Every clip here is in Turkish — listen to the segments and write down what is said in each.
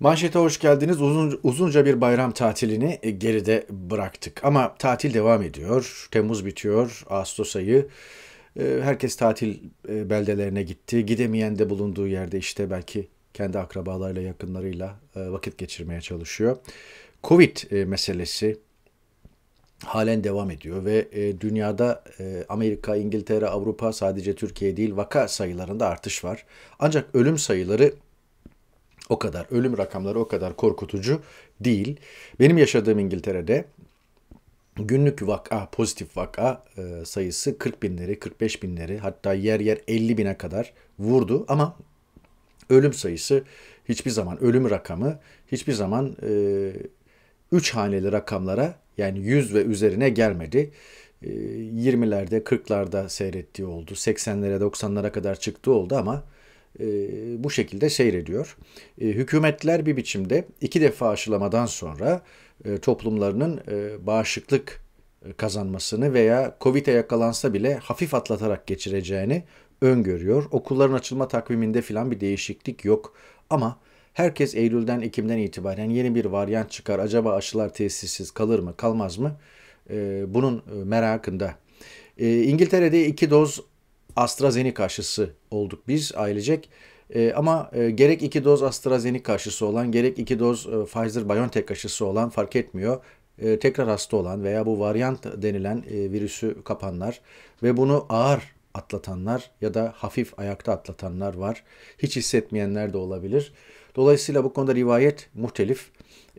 Manşete hoş geldiniz. Uzun, uzunca bir bayram tatilini e, geride bıraktık. Ama tatil devam ediyor. Temmuz bitiyor. Ağustos ayı. E, herkes tatil e, beldelerine gitti. Gidemeyen de bulunduğu yerde işte belki kendi akrabalarıyla, yakınlarıyla vakit geçirmeye çalışıyor. Covid meselesi halen devam ediyor ve dünyada Amerika, İngiltere, Avrupa sadece Türkiye değil vaka sayılarında artış var. Ancak ölüm sayıları o kadar. Ölüm rakamları o kadar korkutucu değil. Benim yaşadığım İngiltere'de günlük vaka, pozitif vaka e, sayısı 40 binleri, 45 binleri hatta yer yer 50 bine kadar vurdu ama ölüm sayısı hiçbir zaman, ölüm rakamı hiçbir zaman e, 3 haneli rakamlara yani 100 ve üzerine gelmedi. 20'lerde e, 40'larda seyrettiği oldu. 80'lere 90'lara kadar çıktı oldu ama e, bu şekilde seyrediyor. E, hükümetler bir biçimde iki defa aşılamadan sonra e, toplumlarının e, bağışıklık kazanmasını veya Covid'e yakalansa bile hafif atlatarak geçireceğini öngörüyor. Okulların açılma takviminde filan bir değişiklik yok ama herkes Eylül'den Ekim'den itibaren yeni bir varyant çıkar. Acaba aşılar tesissiz kalır mı kalmaz mı? Bunun merakında. İngiltere'de iki doz AstraZeneca aşısı olduk biz ailecek. E, ama e, gerek iki doz AstraZeneca aşısı olan, gerek iki doz e, Pfizer-BioNTech aşısı olan fark etmiyor. E, tekrar hasta olan veya bu varyant denilen e, virüsü kapanlar ve bunu ağır atlatanlar ya da hafif ayakta atlatanlar var. Hiç hissetmeyenler de olabilir. Dolayısıyla bu konuda rivayet muhtelif.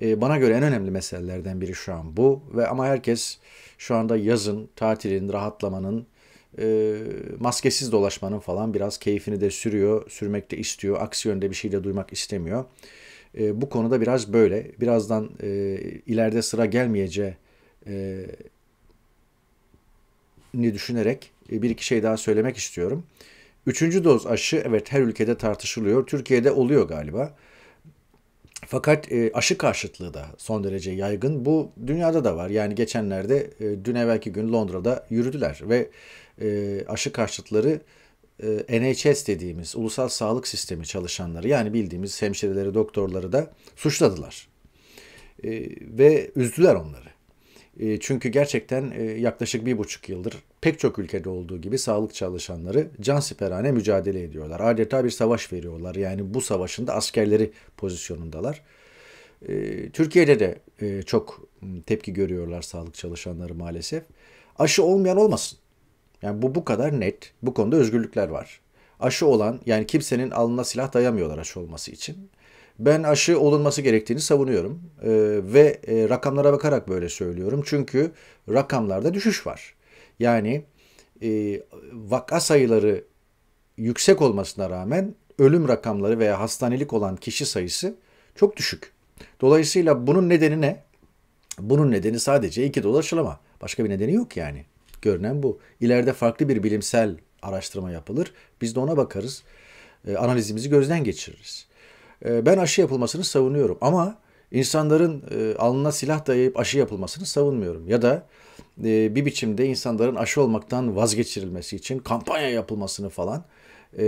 E, bana göre en önemli meselelerden biri şu an bu ve ama herkes şu anda yazın tatilin, rahatlamanın e, maskesiz dolaşmanın falan biraz keyfini de sürüyor, sürmek de istiyor. Aksi yönde bir şey de duymak istemiyor. E, bu konuda biraz böyle. Birazdan e, ileride sıra gelmeyeceği e, ni düşünerek e, bir iki şey daha söylemek istiyorum. Üçüncü doz aşı evet her ülkede tartışılıyor. Türkiye'de oluyor galiba. Fakat e, aşı karşıtlığı da son derece yaygın. Bu dünyada da var. Yani geçenlerde e, dün evvelki gün Londra'da yürüdüler ve e, aşı karşıtları e, NHS dediğimiz ulusal sağlık sistemi çalışanları yani bildiğimiz hemşireleri, doktorları da suçladılar. E, ve üzdüler onları. E, çünkü gerçekten e, yaklaşık bir buçuk yıldır pek çok ülkede olduğu gibi sağlık çalışanları can siperhane mücadele ediyorlar. Adeta bir savaş veriyorlar. Yani bu savaşın da askerleri pozisyonundalar. E, Türkiye'de de e, çok tepki görüyorlar sağlık çalışanları maalesef. Aşı olmayan olmasın. Yani bu bu kadar net. Bu konuda özgürlükler var. Aşı olan yani kimsenin alnına silah dayamıyorlar aşı olması için. Ben aşı olunması gerektiğini savunuyorum ee, ve e, rakamlara bakarak böyle söylüyorum. Çünkü rakamlarda düşüş var. Yani e, vaka sayıları yüksek olmasına rağmen ölüm rakamları veya hastanelik olan kişi sayısı çok düşük. Dolayısıyla bunun nedeni ne? Bunun nedeni sadece iki dolaşılama. Başka bir nedeni yok yani. Görünen bu. İleride farklı bir bilimsel araştırma yapılır. Biz de ona bakarız. E, analizimizi gözden geçiririz. E, ben aşı yapılmasını savunuyorum ama insanların e, alnına silah dayayıp aşı yapılmasını savunmuyorum. Ya da e, bir biçimde insanların aşı olmaktan vazgeçirilmesi için kampanya yapılmasını falan, e,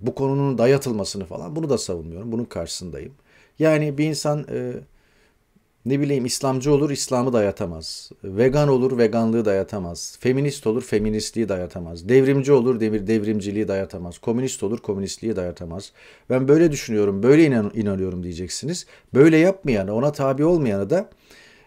bu konunun dayatılmasını falan bunu da savunmuyorum. Bunun karşısındayım. Yani bir insan e, ne bileyim İslamcı olur İslam'ı dayatamaz. Vegan olur veganlığı dayatamaz. Feminist olur feministliği dayatamaz. Devrimci olur devir devrimciliği dayatamaz. Komünist olur komünistliği dayatamaz. Ben böyle düşünüyorum, böyle inan inanıyorum diyeceksiniz. Böyle yapmayanı, ona tabi olmayanı da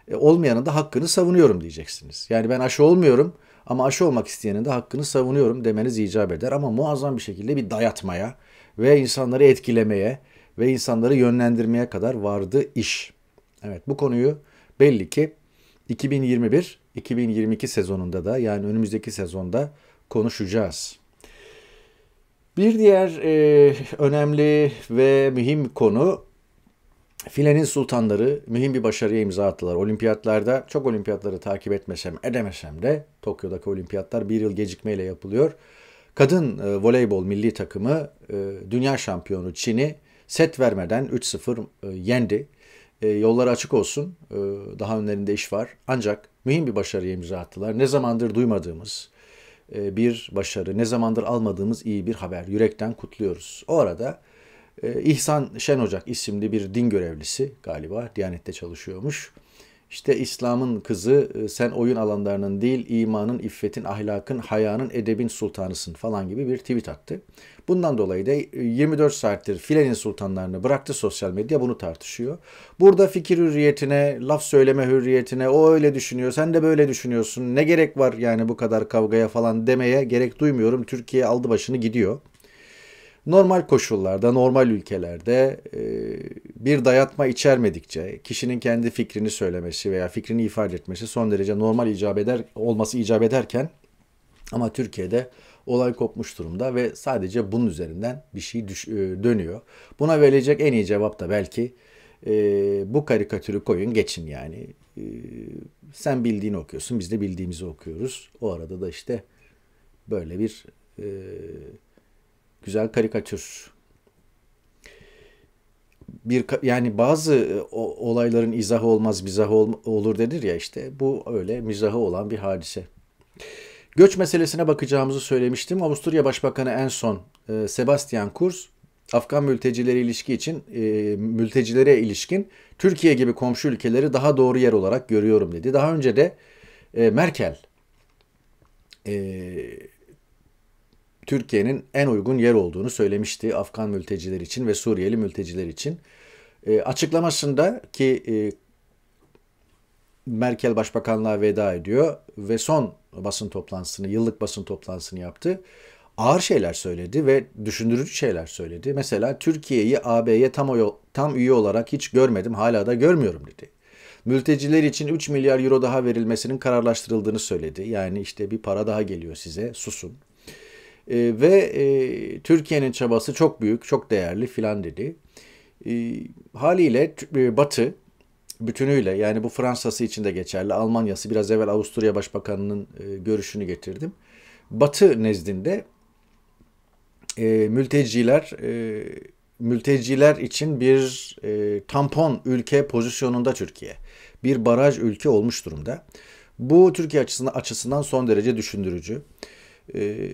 e, olmayanın da hakkını savunuyorum diyeceksiniz. Yani ben aşı olmuyorum ama aşı olmak isteyenin de hakkını savunuyorum demeniz icap eder ama muazzam bir şekilde bir dayatmaya ve insanları etkilemeye ve insanları yönlendirmeye kadar vardı iş. Evet bu konuyu belli ki 2021-2022 sezonunda da yani önümüzdeki sezonda konuşacağız. Bir diğer e, önemli ve mühim konu Filenin sultanları mühim bir başarıya imza attılar. Olimpiyatlarda çok olimpiyatları takip etmesem edemesem de Tokyo'daki olimpiyatlar bir yıl gecikmeyle yapılıyor. Kadın e, voleybol milli takımı e, dünya şampiyonu Çin'i set vermeden 3-0 e, yendi e, yolları açık olsun. E, daha önlerinde iş var. Ancak mühim bir başarıya imza attılar. Ne zamandır duymadığımız e, bir başarı, ne zamandır almadığımız iyi bir haber. Yürekten kutluyoruz. O arada e, İhsan Şenocak isimli bir din görevlisi galiba Diyanet'te çalışıyormuş. İşte İslam'ın kızı e, sen oyun alanlarının değil imanın, iffetin, ahlakın, hayanın, edebin sultanısın falan gibi bir tweet attı. Bundan dolayı da 24 e, saattir filenin sultanlarını bıraktı sosyal medya bunu tartışıyor. Burada fikir hürriyetine, laf söyleme hürriyetine o öyle düşünüyor sen de böyle düşünüyorsun ne gerek var yani bu kadar kavgaya falan demeye gerek duymuyorum. Türkiye aldı başını gidiyor normal koşullarda, normal ülkelerde e, bir dayatma içermedikçe kişinin kendi fikrini söylemesi veya fikrini ifade etmesi son derece normal icap eder olması icap ederken ama Türkiye'de olay kopmuş durumda ve sadece bunun üzerinden bir şey düş, e, dönüyor. Buna verilecek en iyi cevap da belki e, bu karikatürü koyun geçin yani. sen bildiğini okuyorsun biz de bildiğimizi okuyoruz. O arada da işte böyle bir e, Güzel karikatür. Bir yani bazı e, olayların izahı olmaz, mizahı ol, olur denir ya işte. Bu öyle mizahı olan bir hadise. Göç meselesine bakacağımızı söylemiştim. Avusturya Başbakanı en son e, Sebastian Kurz Afgan mültecileri ilişki için e, mültecilere ilişkin Türkiye gibi komşu ülkeleri daha doğru yer olarak görüyorum dedi. Daha önce de e, Merkel e, Türkiye'nin en uygun yer olduğunu söylemişti Afgan mülteciler için ve Suriyeli mülteciler için. E, açıklamasında ki e, Merkel Başbakanlığa veda ediyor ve son basın toplantısını, yıllık basın toplantısını yaptı. Ağır şeyler söyledi ve düşündürücü şeyler söyledi. Mesela Türkiye'yi AB'ye tam, tam üye olarak hiç görmedim, hala da görmüyorum dedi. Mülteciler için 3 milyar euro daha verilmesinin kararlaştırıldığını söyledi. Yani işte bir para daha geliyor size, susun. E, ve e, Türkiye'nin çabası çok büyük, çok değerli filan dedi. E, haliyle e, Batı bütünüyle yani bu Fransa'sı için de geçerli, Almanya'sı biraz evvel Avusturya Başbakanı'nın e, görüşünü getirdim. Batı nezdinde e, mülteciler e, mülteciler için bir e, tampon ülke pozisyonunda Türkiye. Bir baraj ülke olmuş durumda. Bu Türkiye açısından, açısından son derece düşündürücü. E,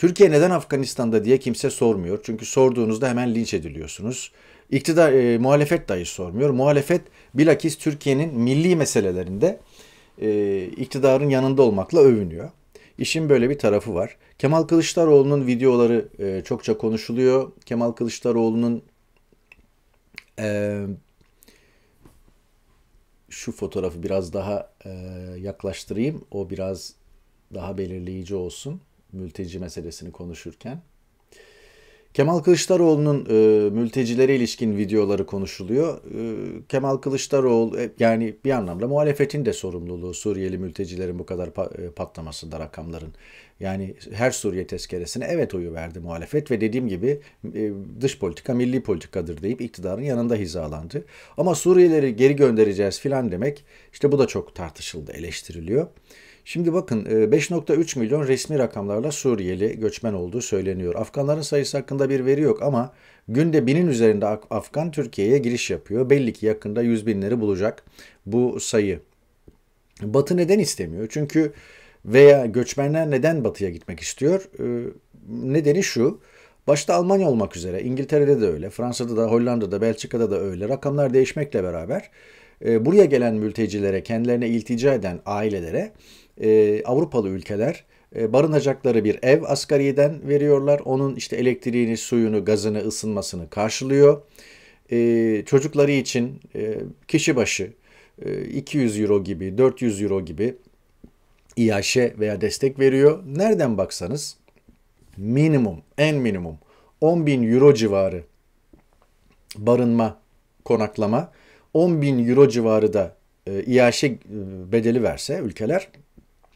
Türkiye neden Afganistan'da diye kimse sormuyor. Çünkü sorduğunuzda hemen linç ediliyorsunuz. İktidar, e, muhalefet dahi sormuyor. Muhalefet bilakis Türkiye'nin milli meselelerinde e, iktidarın yanında olmakla övünüyor. İşin böyle bir tarafı var. Kemal Kılıçdaroğlu'nun videoları e, çokça konuşuluyor. Kemal Kılıçdaroğlu'nun e, şu fotoğrafı biraz daha e, yaklaştırayım. O biraz daha belirleyici olsun mülteci meselesini konuşurken. Kemal Kılıçdaroğlu'nun e, mültecilere ilişkin videoları konuşuluyor. E, Kemal Kılıçdaroğlu e, yani bir anlamda muhalefetin de sorumluluğu Suriyeli mültecilerin bu kadar pa- e, patlamasında rakamların. Yani her Suriye tezkeresine evet oyu verdi muhalefet ve dediğim gibi e, dış politika milli politikadır deyip iktidarın yanında hizalandı. Ama Suriyelileri geri göndereceğiz filan demek işte bu da çok tartışıldı eleştiriliyor. Şimdi bakın 5.3 e, milyon resmi rakamlarla Suriyeli göçmen olduğu söyleniyor. Afganların sayısı hakkında bir veri yok ama günde binin üzerinde Afgan Türkiye'ye giriş yapıyor. Belli ki yakında yüz binleri bulacak bu sayı. Batı neden istemiyor? Çünkü veya göçmenler neden batıya gitmek istiyor? E, nedeni şu. Başta Almanya olmak üzere, İngiltere'de de öyle, Fransa'da da, Hollanda'da, Belçika'da da öyle. Rakamlar değişmekle beraber ee, buraya gelen mültecilere, kendilerine iltica eden ailelere e, Avrupalı ülkeler e, barınacakları bir ev asgariden veriyorlar. Onun işte elektriğini, suyunu, gazını, ısınmasını karşılıyor. E, çocukları için kişi başı 200 euro gibi, 400 euro gibi iaşe veya destek veriyor. Nereden baksanız minimum, en minimum 10 bin euro civarı barınma, konaklama 10 bin euro civarı da e, iaşe e, bedeli verse ülkeler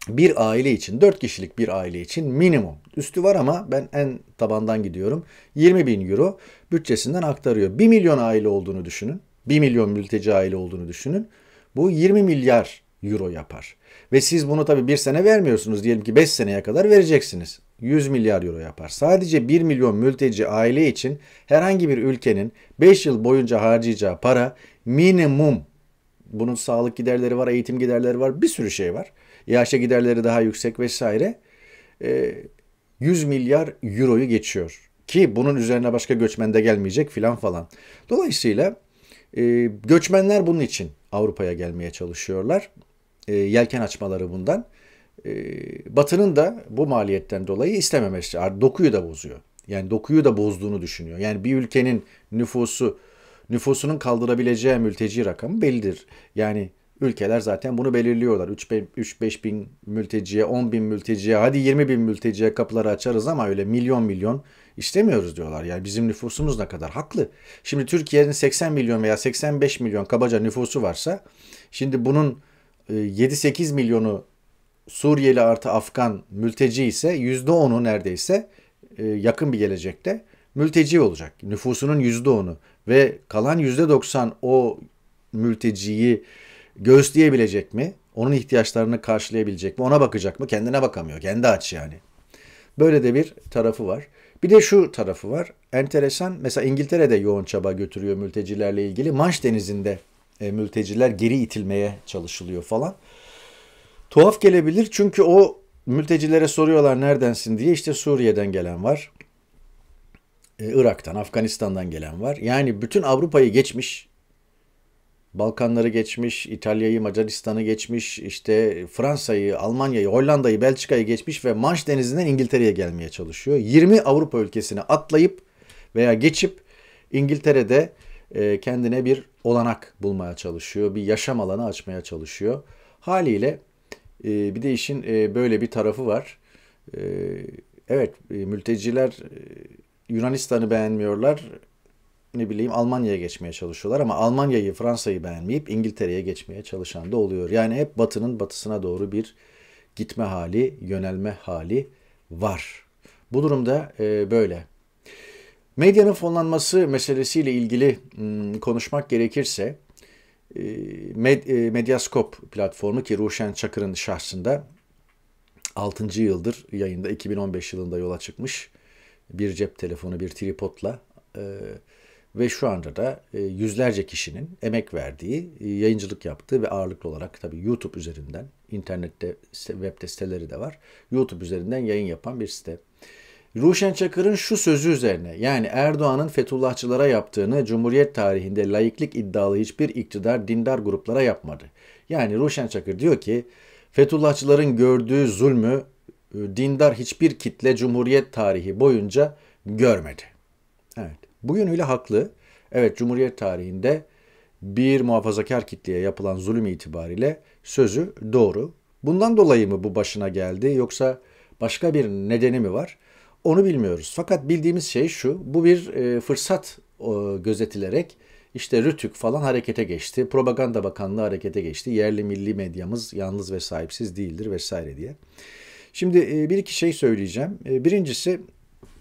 bir aile için 4 kişilik bir aile için minimum üstü var ama ben en tabandan gidiyorum 20 bin euro bütçesinden aktarıyor. 1 milyon aile olduğunu düşünün 1 milyon mülteci aile olduğunu düşünün bu 20 milyar euro yapar. Ve siz bunu tabii bir sene vermiyorsunuz diyelim ki 5 seneye kadar vereceksiniz. 100 milyar euro yapar. Sadece 1 milyon mülteci aile için herhangi bir ülkenin 5 yıl boyunca harcayacağı para minimum bunun sağlık giderleri var, eğitim giderleri var, bir sürü şey var. Yaşa giderleri daha yüksek vesaire. E, ee, 100 milyar euroyu geçiyor. Ki bunun üzerine başka göçmen de gelmeyecek filan falan. Dolayısıyla e, göçmenler bunun için Avrupa'ya gelmeye çalışıyorlar. E, yelken açmaları bundan. E, Batı'nın da bu maliyetten dolayı istememesi. Dokuyu da bozuyor. Yani dokuyu da bozduğunu düşünüyor. Yani bir ülkenin nüfusu nüfusunun kaldırabileceği mülteci rakamı bellidir. Yani ülkeler zaten bunu belirliyorlar. 3-5 bin mülteciye, 10 bin mülteciye, hadi 20 bin mülteciye kapıları açarız ama öyle milyon milyon istemiyoruz diyorlar. Yani bizim nüfusumuz ne kadar? Haklı. Şimdi Türkiye'nin 80 milyon veya 85 milyon kabaca nüfusu varsa şimdi bunun 7-8 e, milyonu Suriyeli artı Afgan mülteci ise %10'u neredeyse e, yakın bir gelecekte mülteci olacak. Nüfusunun %10'u ve kalan %90 o mülteciyi göğüsleyebilecek mi? Onun ihtiyaçlarını karşılayabilecek mi? Ona bakacak mı? Kendine bakamıyor. Kendi aç yani. Böyle de bir tarafı var. Bir de şu tarafı var. Enteresan. Mesela İngiltere'de yoğun çaba götürüyor mültecilerle ilgili. Manş Denizi'nde e, mülteciler geri itilmeye çalışılıyor falan. Tuhaf gelebilir çünkü o mültecilere soruyorlar neredensin diye işte Suriye'den gelen var. E, Irak'tan, Afganistan'dan gelen var. Yani bütün Avrupa'yı geçmiş, Balkanları geçmiş, İtalya'yı, Macaristan'ı geçmiş, işte Fransa'yı, Almanya'yı, Hollanda'yı, Belçika'yı geçmiş ve Manş Denizi'nden İngiltere'ye gelmeye çalışıyor. 20 Avrupa ülkesini atlayıp veya geçip İngiltere'de e, kendine bir olanak bulmaya çalışıyor, bir yaşam alanı açmaya çalışıyor. Haliyle e, bir de işin böyle bir tarafı var. Evet, mülteciler Yunanistan'ı beğenmiyorlar. Ne bileyim Almanya'ya geçmeye çalışıyorlar ama Almanya'yı, Fransa'yı beğenmeyip İngiltere'ye geçmeye çalışan da oluyor. Yani hep batının batısına doğru bir gitme hali, yönelme hali var. Bu durumda e, böyle. Medyanın fonlanması meselesiyle ilgili m, konuşmak gerekirse e, Med, e, Medyaskop platformu ki Ruşen Çakır'ın şahsında 6. yıldır yayında 2015 yılında yola çıkmış bir cep telefonu, bir tripodla e, ve şu anda da e, yüzlerce kişinin emek verdiği, e, yayıncılık yaptığı ve ağırlıklı olarak tabii YouTube üzerinden, internette, web siteleri de var. YouTube üzerinden yayın yapan bir site. Ruşen Çakır'ın şu sözü üzerine yani Erdoğan'ın Fethullahçılara yaptığını Cumhuriyet tarihinde laiklik iddialı hiçbir iktidar dindar gruplara yapmadı. Yani Ruşen Çakır diyor ki Fethullahçıların gördüğü zulmü ee, dindar hiçbir kitle Cumhuriyet tarihi boyunca görmedi. Evet, bu yönüyle haklı. Evet, Cumhuriyet tarihinde bir muhafazakar kitleye yapılan zulüm itibariyle sözü doğru. Bundan dolayı mı bu başına geldi yoksa başka bir nedeni mi var? Onu bilmiyoruz. Fakat bildiğimiz şey şu, bu bir e, fırsat gözetilerek işte Rütük falan harekete geçti, Propaganda Bakanlığı harekete geçti, yerli milli medyamız yalnız ve sahipsiz değildir vesaire diye. Şimdi e, bir iki şey söyleyeceğim. E, birincisi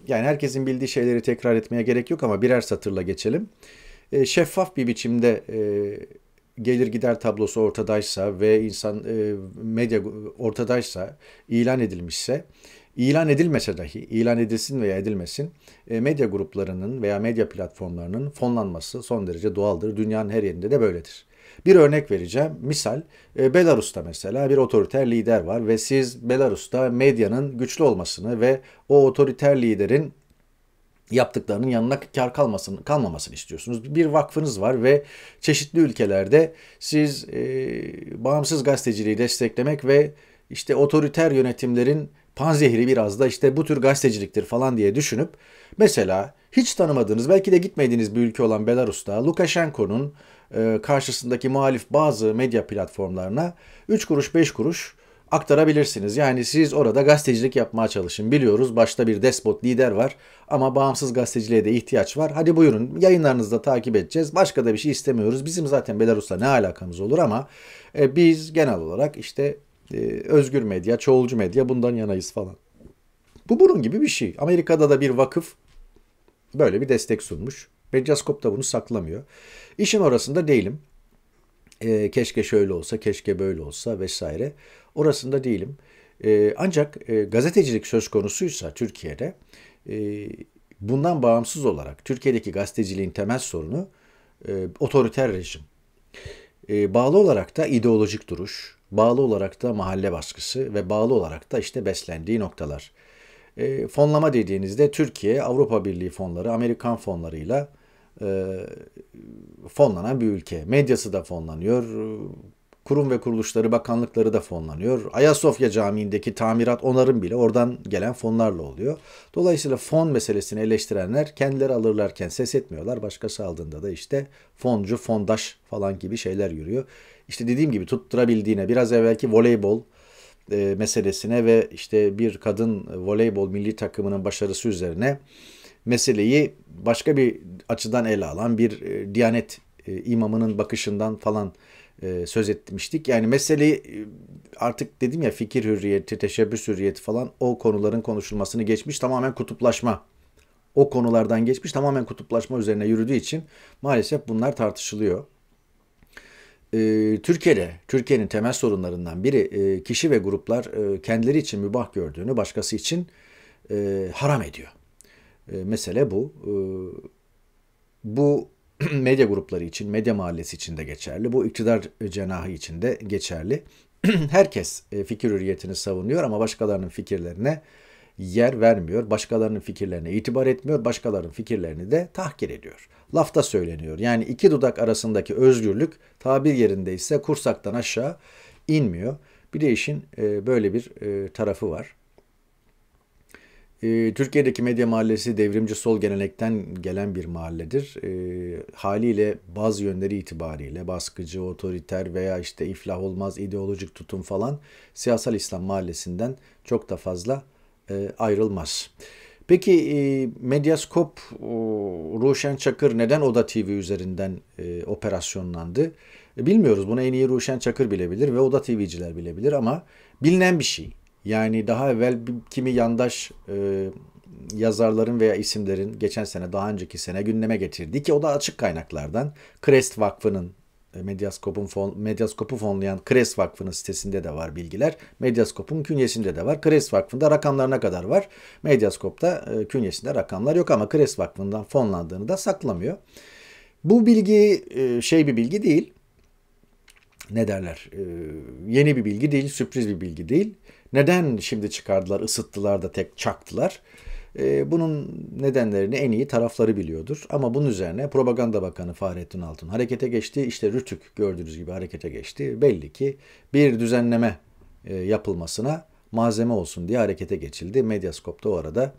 yani herkesin bildiği şeyleri tekrar etmeye gerek yok ama birer satırla geçelim. E, şeffaf bir biçimde gelir gider tablosu ortadaysa ve insan medya ortadaysa, ilan edilmişse, ilan edilmese dahi, ilan edilsin veya edilmesin, medya gruplarının veya medya platformlarının fonlanması son derece doğaldır. Dünyanın her yerinde de böyledir. Bir örnek vereceğim. Misal e, Belarus'ta mesela bir otoriter lider var ve siz Belarus'ta medyanın güçlü olmasını ve o otoriter liderin yaptıklarının yanına kar kalmasın, kalmamasını istiyorsunuz. Bir vakfınız var ve çeşitli ülkelerde siz e, bağımsız gazeteciliği desteklemek ve işte otoriter yönetimlerin panzehiri biraz da işte bu tür gazeteciliktir falan diye düşünüp mesela hiç tanımadığınız belki de gitmediğiniz bir ülke olan Belarus'ta Lukashenko'nun e, karşısındaki muhalif bazı medya platformlarına 3 kuruş 5 kuruş aktarabilirsiniz. Yani siz orada gazetecilik yapmaya çalışın. Biliyoruz başta bir despot lider var ama bağımsız gazeteciliğe de ihtiyaç var. Hadi buyurun yayınlarınızı da takip edeceğiz. Başka da bir şey istemiyoruz. Bizim zaten Belarus'la ne alakamız olur ama e, biz genel olarak işte e, özgür medya, çoğulcu medya bundan yanayız falan. Bu bunun gibi bir şey. Amerika'da da bir vakıf böyle bir destek sunmuş. Medyaskop da bunu saklamıyor. İşin orasında değilim. E, keşke şöyle olsa, keşke böyle olsa vesaire. Orasında değilim. E, ancak e, gazetecilik söz konusuysa Türkiye'de e, bundan bağımsız olarak Türkiye'deki gazeteciliğin temel sorunu e, otoriter rejim. E, bağlı olarak da ideolojik duruş, bağlı olarak da mahalle baskısı ve bağlı olarak da işte beslendiği noktalar. E, fonlama dediğinizde Türkiye Avrupa Birliği fonları, Amerikan fonlarıyla e, fonlanan bir ülke. Medyası da fonlanıyor. Kurum ve kuruluşları, bakanlıkları da fonlanıyor. Ayasofya Camii'ndeki tamirat, onarım bile oradan gelen fonlarla oluyor. Dolayısıyla fon meselesini eleştirenler kendileri alırlarken ses etmiyorlar. Başkası aldığında da işte foncu, fondaş falan gibi şeyler yürüyor. İşte dediğim gibi tutturabildiğine biraz evvelki voleybol, e, meselesine ve işte bir kadın voleybol milli takımının başarısı üzerine meseleyi başka bir açıdan ele alan bir e, Diyanet e, imamının bakışından falan e, söz etmiştik. Yani meseleyi e, artık dedim ya fikir hürriyeti, teşebbüs hürriyeti falan o konuların konuşulmasını geçmiş tamamen kutuplaşma. O konulardan geçmiş tamamen kutuplaşma üzerine yürüdüğü için maalesef bunlar tartışılıyor. E, Türkiye'de, Türkiye'nin temel sorunlarından biri e, kişi ve gruplar e, kendileri için mübah gördüğünü başkası için e, haram ediyor. E, mesele bu. E, bu medya grupları için, medya mahallesi için de geçerli. Bu iktidar cenahı için de geçerli. Herkes e, fikir hürriyetini savunuyor ama başkalarının fikirlerine yer vermiyor. Başkalarının fikirlerine itibar etmiyor. Başkalarının fikirlerini de tahkir ediyor. Lafta söyleniyor. Yani iki dudak arasındaki özgürlük tabir yerinde ise kursaktan aşağı inmiyor. Bir de işin e, böyle bir e, tarafı var. Ee, Türkiye'deki medya mahallesi devrimci sol gelenekten gelen bir mahalledir. Ee, haliyle bazı yönleri itibariyle baskıcı, otoriter veya işte iflah olmaz ideolojik tutum falan siyasal İslam mahallesinden çok da fazla e, ayrılmaz. Peki e, Medyaskop Ruşen Çakır neden Oda TV üzerinden e, operasyonlandı? E, bilmiyoruz. Bunu en iyi Ruşen Çakır bilebilir ve Oda TV'ciler bilebilir ama bilinen bir şey. Yani daha evvel kimi yandaş e, yazarların veya isimlerin geçen sene daha önceki sene gündeme getirdi ki o da açık kaynaklardan. Crest Vakfı'nın e, Medyaskop'un fon, Medyaskop'u fonlayan Kres Vakfı'nın sitesinde de var bilgiler. Medyaskop'un künyesinde de var. Kres Vakfı'nda rakamlarına kadar var. Medyaskop'ta e, künyesinde rakamlar yok ama Kres Vakfı'ndan fonlandığını da saklamıyor. Bu bilgi e, şey bir bilgi değil. Ne derler? E, yeni bir bilgi değil, sürpriz bir bilgi değil. Neden şimdi çıkardılar, ısıttılar da tek çaktılar? Ee, bunun nedenlerini en iyi tarafları biliyordur. Ama bunun üzerine Propaganda Bakanı Fahrettin Altun harekete geçti. İşte Rütük gördüğünüz gibi harekete geçti. Belli ki bir düzenleme e, yapılmasına malzeme olsun diye harekete geçildi. Medyaskop'ta o arada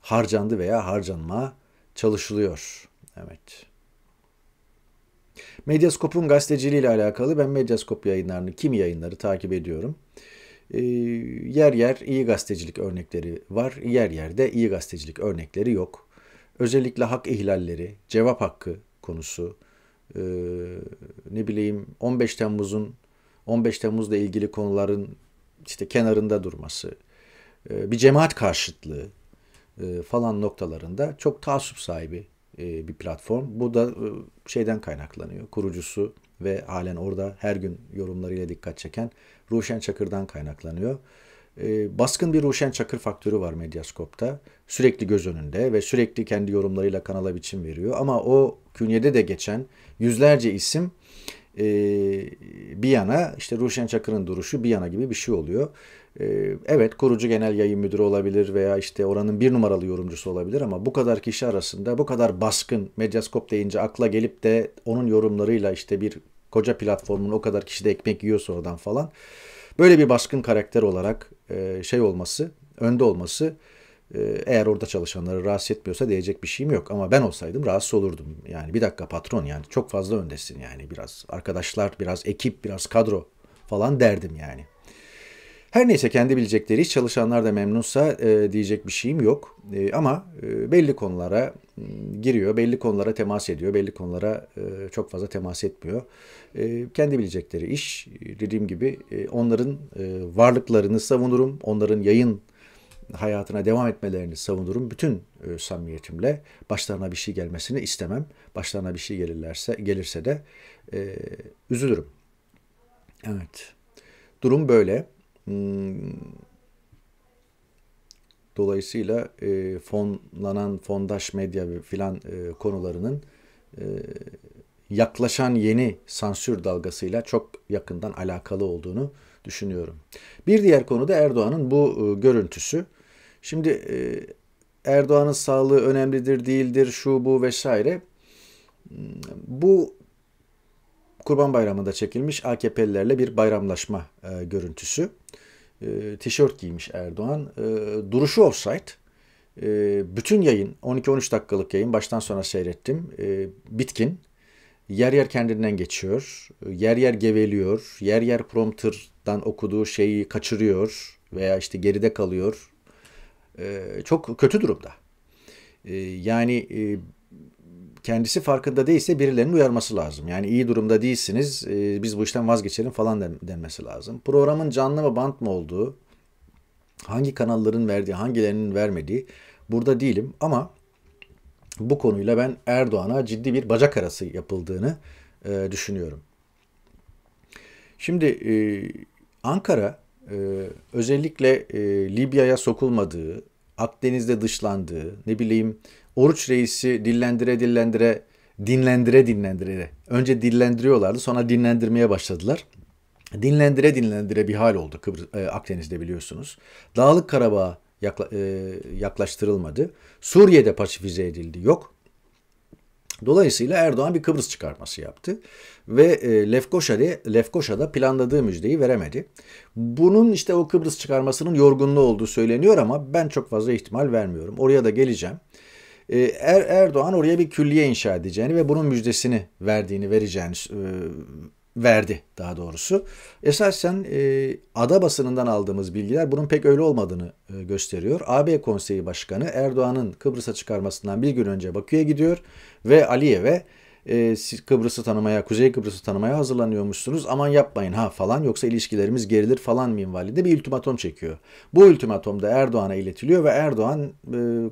harcandı veya harcanma çalışılıyor. Evet. Medyaskop'un gazeteciliği ile alakalı ben Medyaskop yayınlarını, kim yayınları takip ediyorum. Ee, yer yer iyi gazetecilik örnekleri var, yer yerde iyi gazetecilik örnekleri yok. Özellikle hak ihlalleri, cevap hakkı konusu, ee, ne bileyim 15 Temmuz'un 15 Temmuz'la ilgili konuların işte kenarında durması, ee, bir cemaat karşıtlığı falan noktalarında çok taassup sahibi bir platform. Bu da e, şeyden kaynaklanıyor. Kurucusu ve halen orada her gün yorumlarıyla dikkat çeken Ruşen Çakır'dan kaynaklanıyor. Ee, baskın bir Ruşen Çakır faktörü var Medyascope'da. Sürekli göz önünde ve sürekli kendi yorumlarıyla kanala biçim veriyor. Ama o künyede de geçen yüzlerce isim ee, bir yana işte Ruşen Çakır'ın duruşu bir yana gibi bir şey oluyor. Ee, evet kurucu genel yayın müdürü olabilir veya işte oranın bir numaralı yorumcusu olabilir ama bu kadar kişi arasında bu kadar baskın medyaskop deyince akla gelip de onun yorumlarıyla işte bir koca platformun o kadar kişi de ekmek yiyor sonradan falan. Böyle bir baskın karakter olarak e, şey olması, önde olması e, eğer orada çalışanları rahatsız etmiyorsa diyecek bir şeyim yok. Ama ben olsaydım rahatsız olurdum. Yani bir dakika patron yani çok fazla öndesin yani biraz. Arkadaşlar biraz ekip biraz kadro falan derdim yani. Her neyse kendi bilecekleri iş çalışanlar da memnunsa e, diyecek bir şeyim yok. E, ama e, belli konulara e, giriyor, belli konulara temas ediyor, belli konulara e, çok fazla temas etmiyor. E, kendi bilecekleri iş dediğim gibi e, onların e, varlıklarını savunurum, onların yayın hayatına devam etmelerini savunurum. Bütün e, samimiyetimle başlarına bir şey gelmesini istemem. Başlarına bir şey gelirlerse gelirse de e, üzülürüm. Evet. Durum böyle. Hmm. dolayısıyla e, fonlanan fondaş medya filan e, konularının e, yaklaşan yeni sansür dalgasıyla çok yakından alakalı olduğunu düşünüyorum. Bir diğer konu da Erdoğan'ın bu e, görüntüsü. Şimdi e, Erdoğan'ın sağlığı önemlidir, değildir, şu bu vesaire. Hmm, bu Kurban Bayramı'nda çekilmiş AKP'lilerle bir bayramlaşma e, görüntüsü. E, tişört giymiş Erdoğan. E, duruşu offside. E, bütün yayın 12-13 dakikalık yayın baştan sona seyrettim. E, bitkin. Yer yer kendinden geçiyor. Yer yer geveliyor. Yer yer prompterdan okuduğu şeyi kaçırıyor veya işte geride kalıyor. E, çok kötü durumda. E, yani e, kendisi farkında değilse birilerinin uyarması lazım. Yani iyi durumda değilsiniz, e, biz bu işten vazgeçelim falan den, denmesi lazım. Programın canlı mı bant mı olduğu, hangi kanalların verdiği, hangilerinin vermediği burada değilim ama bu konuyla ben Erdoğan'a ciddi bir bacak arası yapıldığını e, düşünüyorum. Şimdi e, Ankara özellikle Libya'ya sokulmadığı, Akdeniz'de dışlandığı, ne bileyim Oruç Reis'i dillendire dillendire dinlendire dinlendire. Önce dillendiriyorlardı sonra dinlendirmeye başladılar. Dinlendire dinlendire bir hal oldu Kıbrıs, e, Akdeniz'de biliyorsunuz. Dağlık Karabağa yakla, e, yaklaştırılmadı. Suriye'de pasifize edildi. Yok. Dolayısıyla Erdoğan bir Kıbrıs çıkarması yaptı ve e, Lefkoşa'da, Lefkoşa'da planladığı müjdeyi veremedi. Bunun işte o Kıbrıs çıkarmasının yorgunluğu olduğu söyleniyor ama ben çok fazla ihtimal vermiyorum. Oraya da geleceğim. Ee, er, Erdoğan oraya bir külliye inşa edeceğini ve bunun müjdesini verdiğini vereceğini e, verdi daha doğrusu. Esasen e, ada basınından aldığımız bilgiler bunun pek öyle olmadığını e, gösteriyor. AB Konseyi Başkanı Erdoğan'ın Kıbrıs'a çıkarmasından bir gün önce Bakü'ye gidiyor ve Aliyev'e e, Kıbrıs'ı tanımaya, Kuzey Kıbrıs'ı tanımaya hazırlanıyormuşsunuz. Aman yapmayın ha falan yoksa ilişkilerimiz gerilir falan minvalinde bir ultimatom çekiyor. Bu ultimatom da Erdoğan'a iletiliyor ve Erdoğan e,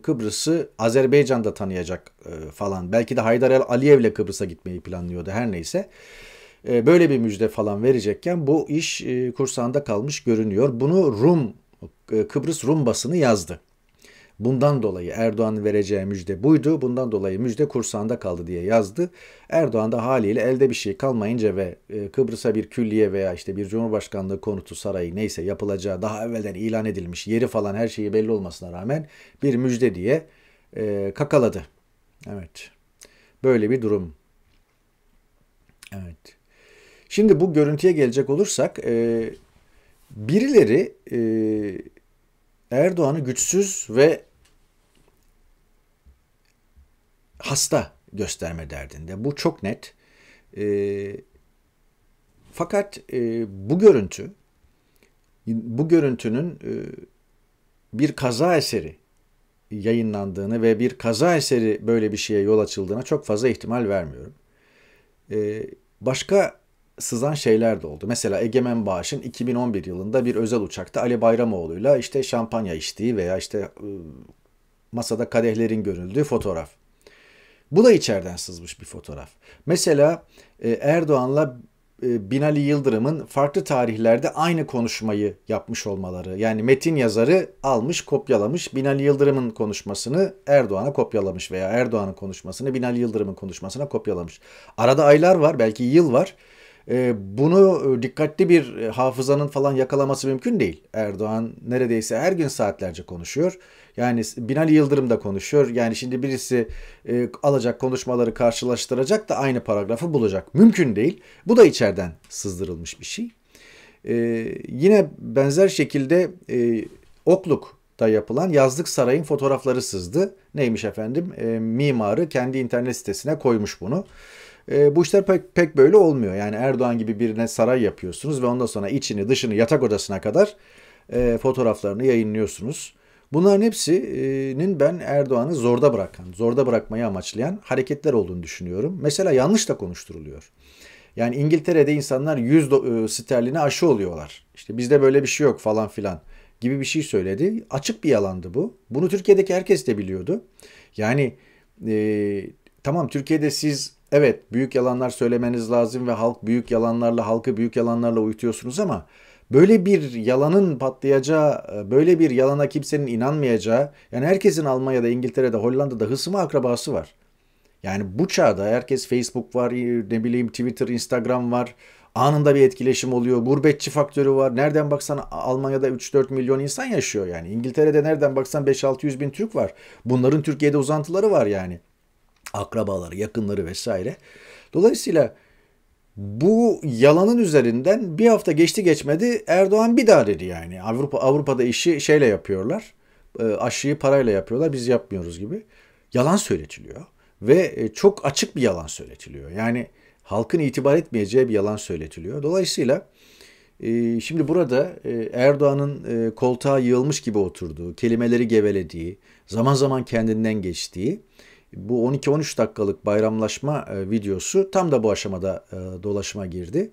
Kıbrıs'ı Azerbaycan'da tanıyacak e, falan. Belki de Haydar Aliyev'le Kıbrıs'a gitmeyi planlıyordu her neyse e, böyle bir müjde falan verecekken bu iş e, kursağında kalmış görünüyor. Bunu Rum e, Kıbrıs Rum basını yazdı. Bundan dolayı Erdoğan'ın vereceği müjde buydu. Bundan dolayı müjde kursağında kaldı diye yazdı. Erdoğan da haliyle elde bir şey kalmayınca ve e, Kıbrıs'a bir külliye veya işte bir cumhurbaşkanlığı konutu sarayı neyse yapılacağı daha evvelden ilan edilmiş yeri falan her şeyi belli olmasına rağmen bir müjde diye e, kakaladı. Evet. Böyle bir durum. Evet. Şimdi bu görüntüye gelecek olursak e, birileri e, Erdoğan'ı güçsüz ve hasta gösterme derdinde. Bu çok net. E, fakat e, bu görüntü, bu görüntünün e, bir kaza eseri yayınlandığını ve bir kaza eseri böyle bir şeye yol açıldığına çok fazla ihtimal vermiyorum. E, başka sızan şeyler de oldu. Mesela Egemen Bağış'ın 2011 yılında bir özel uçakta Ali Bayramoğlu'yla işte şampanya içtiği veya işte ıı, masada kadehlerin görüldüğü fotoğraf. Bu da içeriden sızmış bir fotoğraf. Mesela e, Erdoğan'la e, Binali Yıldırım'ın farklı tarihlerde aynı konuşmayı yapmış olmaları. Yani metin yazarı almış, kopyalamış. Binali Yıldırım'ın konuşmasını Erdoğan'a kopyalamış veya Erdoğan'ın konuşmasını Binali Yıldırım'ın konuşmasına kopyalamış. Arada aylar var, belki yıl var. E, bunu dikkatli bir hafızanın falan yakalaması mümkün değil. Erdoğan neredeyse her gün saatlerce konuşuyor. Yani Binali Yıldırım da konuşuyor. Yani şimdi birisi e, alacak konuşmaları karşılaştıracak da aynı paragrafı bulacak. Mümkün değil. Bu da içeriden sızdırılmış bir şey. E, yine benzer şekilde e, Okluk'ta yapılan yazlık sarayın fotoğrafları sızdı. Neymiş efendim? E, mimarı kendi internet sitesine koymuş bunu. E, bu işler pek, pek böyle olmuyor. Yani Erdoğan gibi birine saray yapıyorsunuz ve ondan sonra içini dışını yatak odasına kadar e, fotoğraflarını yayınlıyorsunuz. Bunların hepsinin ben Erdoğan'ı zorda bırakan, zorda bırakmayı amaçlayan hareketler olduğunu düşünüyorum. Mesela yanlış da konuşturuluyor. Yani İngiltere'de insanlar 100 e, sterline aşı oluyorlar. İşte bizde böyle bir şey yok falan filan gibi bir şey söyledi. Açık bir yalandı bu. Bunu Türkiye'deki herkes de biliyordu. Yani e, tamam Türkiye'de siz evet büyük yalanlar söylemeniz lazım ve halk büyük yalanlarla halkı büyük yalanlarla uyutuyorsunuz ama Böyle bir yalanın patlayacağı, e, böyle bir yalana kimsenin inanmayacağı, yani herkesin Almanya'da, İngiltere'de, Hollanda'da hısmı akrabası var. Yani bu çağda herkes Facebook var, e, ne bileyim Twitter, Instagram var. Anında bir etkileşim oluyor. Gurbetçi faktörü var. Nereden baksan Almanya'da 3-4 milyon insan yaşıyor yani. İngiltere'de nereden baksan 5-600 bin Türk var. Bunların Türkiye'de uzantıları var yani. Akrabaları, yakınları vesaire. Dolayısıyla bu yalanın üzerinden bir hafta geçti geçmedi Erdoğan bir daha dedi yani. Avrupa Avrupa'da işi şeyle yapıyorlar. E, aşıyı parayla yapıyorlar. Biz yapmıyoruz gibi. Yalan söyletiliyor ve e, çok açık bir yalan söyletiliyor. Yani halkın itibar etmeyeceği bir yalan söyletiliyor. Dolayısıyla e, şimdi burada Erdoğan'ın koltuğa yığılmış gibi oturduğu, kelimeleri gevelediği, zaman zaman kendinden geçtiği bu 12-13 dakikalık bayramlaşma e, videosu tam da bu aşamada e, dolaşıma girdi.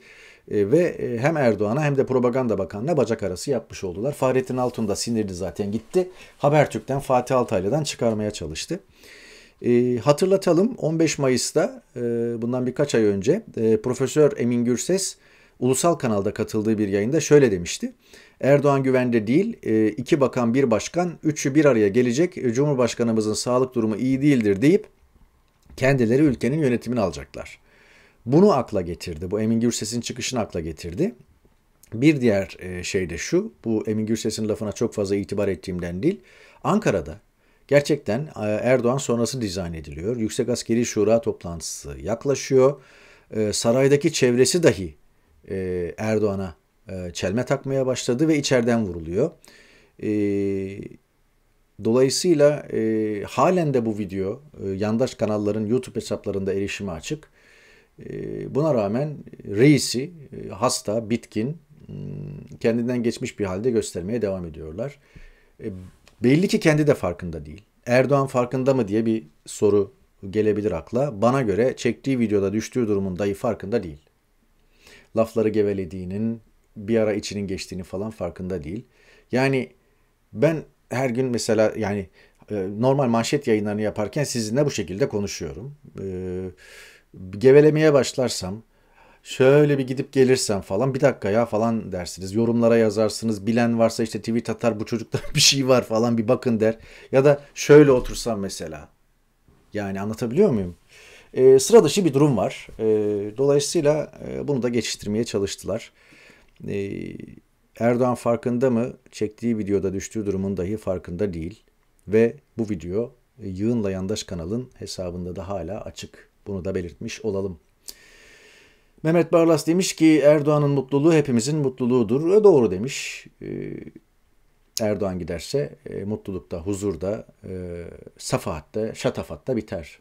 E, ve hem Erdoğan'a hem de Propaganda Bakanı'na bacak arası yapmış oldular. Fahrettin Altun da sinirli zaten gitti. Habertürk'ten Fatih Altaylı'dan çıkarmaya çalıştı. hatırlatalım 15 Mayıs'ta bundan birkaç ay önce Profesör Emin Gürses ulusal kanalda katıldığı bir yayında şöyle demişti. Erdoğan güvende değil. E, iki bakan, bir başkan, üçü bir araya gelecek. E, Cumhurbaşkanımızın sağlık durumu iyi değildir deyip kendileri ülkenin yönetimini alacaklar. Bunu akla getirdi. Bu Emin Gürses'in çıkışını akla getirdi. Bir diğer e, şey de şu. Bu Emin Gürses'in lafına çok fazla itibar ettiğimden değil. Ankara'da gerçekten Erdoğan sonrası dizayn ediliyor. Yüksek Askeri Şura toplantısı yaklaşıyor. Saraydaki çevresi dahi Erdoğan'a e, çelme takmaya başladı ve içeriden vuruluyor. E, dolayısıyla e, halen de bu video yandaş kanalların YouTube hesaplarında erişime açık. Buna rağmen reisi hasta, bitkin, hmm, kendinden geçmiş bir halde göstermeye devam ediyorlar. Belli ki kendi de farkında değil. Erdoğan farkında mı diye bir soru gelebilir akla. Bana göre çektiği videoda düştüğü durumun dahi farkında değil. Lafları gevelediğinin, bir ara içinin geçtiğini falan farkında değil. Yani ben her gün mesela yani e, normal manşet yayınlarını yaparken sizinle bu şekilde konuşuyorum. E, gevelemeye başlarsam şöyle bir gidip gelirsem falan bir dakika ya falan dersiniz. Yorumlara yazarsınız. Bilen varsa işte tweet atar bu çocukta bir şey var falan bir bakın der. Ya da şöyle otursam mesela. Yani anlatabiliyor muyum? E, sıra dışı bir durum var. E, dolayısıyla e, bunu da geçiştirmeye çalıştılar. Ee, Erdoğan farkında mı? Çektiği videoda düştüğü durumun dahi farkında değil. Ve bu video e, Yığınla Yandaş kanalın hesabında da hala açık. Bunu da belirtmiş olalım. Mehmet Barlas demiş ki Erdoğan'ın mutluluğu hepimizin mutluluğudur. E doğru demiş. Ee, Erdoğan giderse e, mutlulukta, huzurda, e, safahatta, şatafatta biter.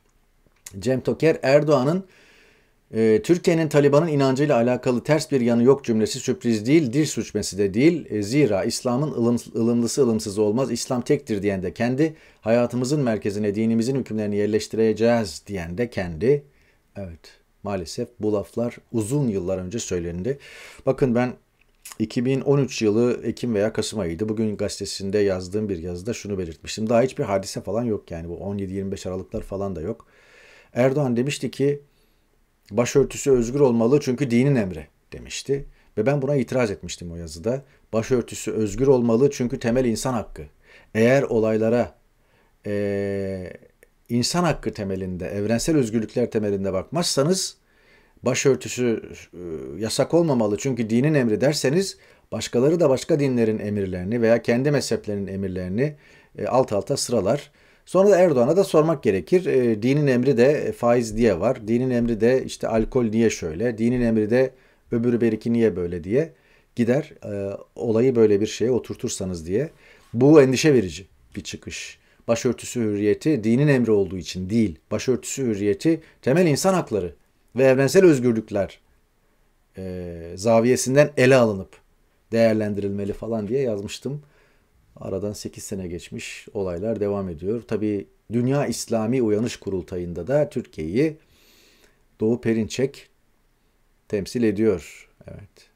Cem Toker Erdoğan'ın ee, Türkiye'nin Taliban'ın inancıyla alakalı ters bir yanı yok cümlesi sürpriz değil, dir suçmesi de değil. Ee, zira İslam'ın ılımlısı ılımsız olmaz, İslam tektir diyen de kendi, hayatımızın merkezine dinimizin hükümlerini yerleştireceğiz diyen de kendi. Evet maalesef bu laflar uzun yıllar önce söylendi. Bakın ben 2013 yılı Ekim veya Kasım ayıydı. Bugün gazetesinde yazdığım bir yazıda şunu belirtmiştim. Daha hiçbir hadise falan yok yani bu 17-25 Aralıklar falan da yok. Erdoğan demişti ki Başörtüsü özgür olmalı çünkü dinin emri demişti. Ve ben buna itiraz etmiştim o yazıda. Başörtüsü özgür olmalı çünkü temel insan hakkı. Eğer olaylara e, insan hakkı temelinde, evrensel özgürlükler temelinde bakmazsanız başörtüsü e, yasak olmamalı çünkü dinin emri derseniz başkaları da başka dinlerin emirlerini veya kendi mezheplerinin emirlerini e, alt alta sıralar Sonra da Erdoğan'a da sormak gerekir. E, dinin emri de faiz diye var. Dinin emri de işte alkol niye şöyle. Dinin emri de öbürü beriki niye böyle diye gider e, olayı böyle bir şeye oturtursanız diye. Bu endişe verici bir çıkış. Başörtüsü hürriyeti dinin emri olduğu için değil. Başörtüsü hürriyeti temel insan hakları ve evrensel özgürlükler e, zaviyesinden ele alınıp değerlendirilmeli falan diye yazmıştım. Aradan 8 sene geçmiş olaylar devam ediyor. Tabi Dünya İslami Uyanış Kurultayı'nda da Türkiye'yi Doğu Perinçek temsil ediyor. Evet.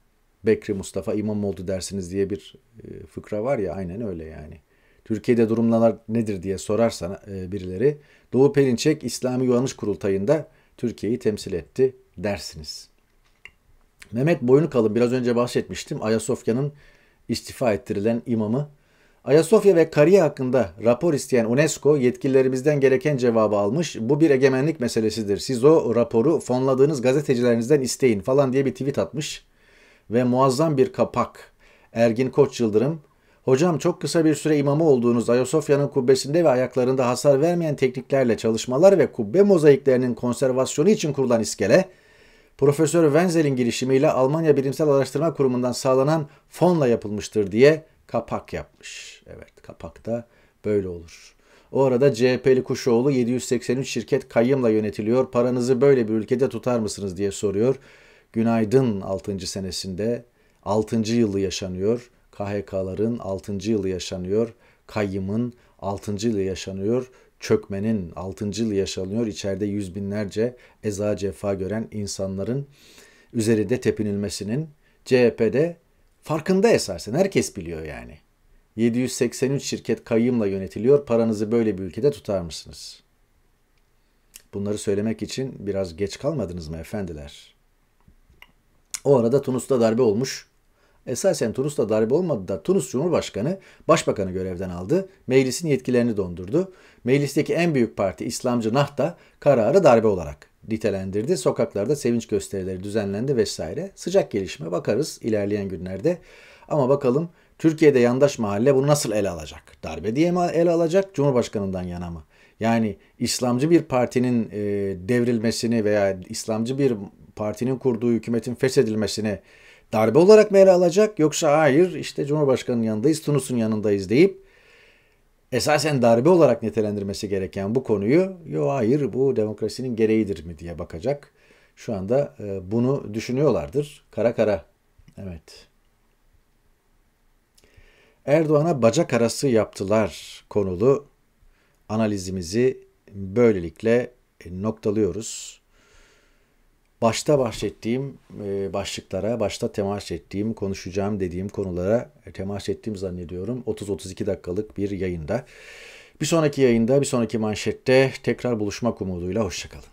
Bekri Mustafa imam oldu dersiniz diye bir e, fıkra var ya aynen öyle yani. Türkiye'de durumlar nedir diye sorarsa e, birileri Doğu Perinçek İslami Uyanış Kurultayı'nda Türkiye'yi temsil etti dersiniz. Mehmet Boyunkalı biraz önce bahsetmiştim. Ayasofya'nın istifa ettirilen imamı Ayasofya ve Kariye hakkında rapor isteyen UNESCO yetkililerimizden gereken cevabı almış. Bu bir egemenlik meselesidir. Siz o raporu fonladığınız gazetecilerinizden isteyin falan diye bir tweet atmış. Ve muazzam bir kapak. Ergin Koç Yıldırım. Hocam çok kısa bir süre imamı olduğunuz Ayasofya'nın kubbesinde ve ayaklarında hasar vermeyen tekniklerle çalışmalar ve kubbe mozaiklerinin konservasyonu için kurulan iskele, Profesör Wenzel'in girişimiyle Almanya Bilimsel Araştırma Kurumu'ndan sağlanan fonla yapılmıştır diye kapak yapmış. Evet kapak da böyle olur. O arada CHP'li Kuşoğlu 783 şirket kayımla yönetiliyor. Paranızı böyle bir ülkede tutar mısınız diye soruyor. Günaydın 6. senesinde 6. yılı yaşanıyor. KHK'ların 6. yılı yaşanıyor. Kayyımın 6. yılı yaşanıyor. Çökmenin 6. yılı yaşanıyor. İçeride yüz binlerce eza cefa gören insanların üzerinde tepinilmesinin CHP'de Farkında esasen herkes biliyor yani. 783 şirket kayyımla yönetiliyor. Paranızı böyle bir ülkede tutar mısınız? Bunları söylemek için biraz geç kalmadınız mı efendiler? O arada Tunus'ta darbe olmuş. Esasen Tunus'ta darbe olmadı da Tunus Cumhurbaşkanı başbakanı görevden aldı. Meclisin yetkilerini dondurdu. Meclisteki en büyük parti İslamcı Nah kararı darbe olarak nitelendirdi. Sokaklarda sevinç gösterileri düzenlendi vesaire. Sıcak gelişme bakarız ilerleyen günlerde. Ama bakalım Türkiye'de yandaş mahalle bunu nasıl ele alacak? Darbe diye mi ele alacak? Cumhurbaşkanından yana mı? Yani İslamcı bir partinin e, devrilmesini veya İslamcı bir partinin kurduğu hükümetin feshedilmesini darbe olarak mı ele alacak? Yoksa hayır işte Cumhurbaşkanı'nın yanındayız, Tunus'un yanındayız deyip esasen darbe olarak nitelendirmesi gereken bu konuyu yo hayır bu demokrasinin gereğidir mi diye bakacak. Şu anda e, bunu düşünüyorlardır. Kara kara. Evet. Erdoğan'a bacak arası yaptılar konulu analizimizi böylelikle e, noktalıyoruz başta bahsettiğim e, başlıklara, başta temas ettiğim, konuşacağım dediğim konulara e, temas ettiğim zannediyorum 30-32 dakikalık bir yayında. Bir sonraki yayında, bir sonraki manşette tekrar buluşmak umuduyla hoşçakalın.